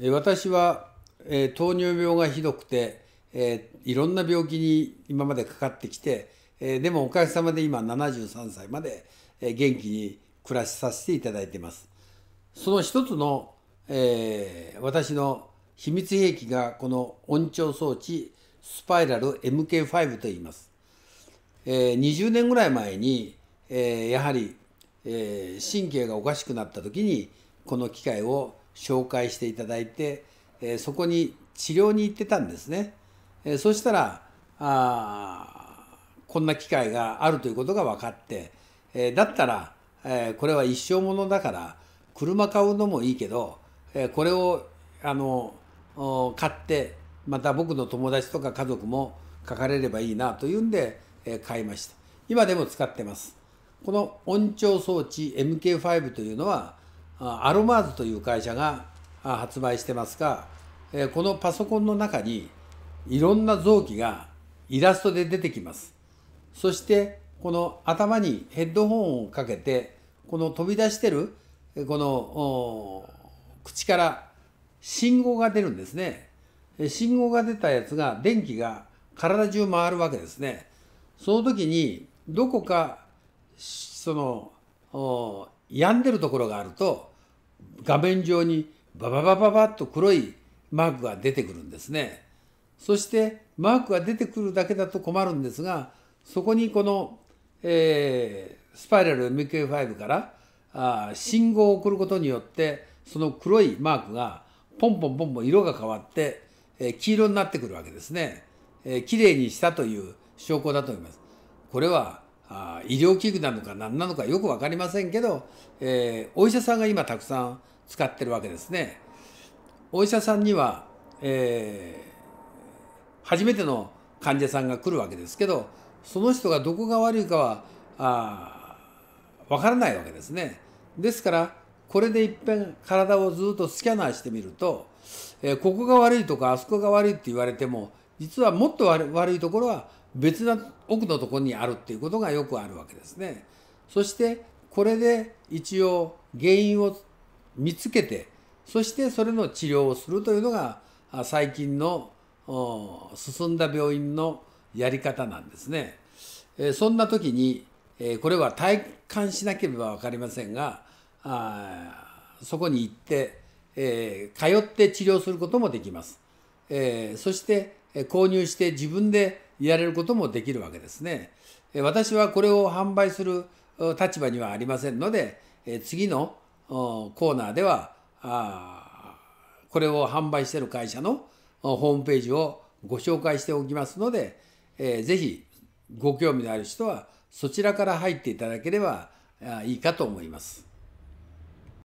私は、え糖尿病がひどくて、えいろんな病気に今までかかってきて、えでもおかげさまで今73歳まで、え元気に暮らしさせていただいています。その一つの、えー、私の秘密兵器がこの音調装置スパイラル MK5 と言います。えー、20年ぐらい前に、えー、やはり、えー、神経がおかしくなった時にこの機械を紹介していただいて、えそこに治療に行ってたんですね。えそしたらあこんな機会があるということが分かって、えだったら、えこれは一生ものだから車買うのもいいけど、えこれをあの買ってまた僕の友達とか家族も書かれればいいなというんで、え買いました今でも使ってますこの音調装置 MK5 というのはアロマーズという会社が発売してますがこのパソコンの中にいろんな臓器がイラストで出てきますそしてこの頭にヘッドホンをかけてこの飛び出してるこの口から信号が出るんですね信号が出たやつが電気が体中回るわけですねその時にどこかその病んでるところがあると画面上にバババババッと黒いマークが出てくるんですね。そしてマークが出てくるだけだと困るんですが、そこにこの、えー、スパイラル MK5 からあ信号を送ることによって、その黒いマークがポンポンポンポン色が変わって、えー、黄色になってくるわけですね。えー、綺麗にしたという証拠だと思います。これはあ医療器具なのか何なのかよく分かりませんけど、えー、お医者さんが今たくさん使ってるわけですね。お医者さんには、えー、初めての患者さんが来るわけですけどその人がどこが悪いかはあ分からないわけですね。ですからこれでいっぺん体をずっとスキャナーしてみると、えー、ここが悪いとかあそこが悪いって言われても実はもっと悪いところは別な奥のところにあるっていうことがよくあるわけですね。そしてこれで一応原因を見つけてそしてそれの治療をするというのが最近の進んだ病院のやり方なんですね。そんな時にこれは体感しなければ分かりませんがそこに行って通って治療することもできます。そして購入して自分でやれることもできるわけですね。私はこれを販売する立場にはありませんので、次のコーナーでは、これを販売している会社のホームページをご紹介しておきますので、ぜひご興味のある人はそちらから入っていただければいいかと思います。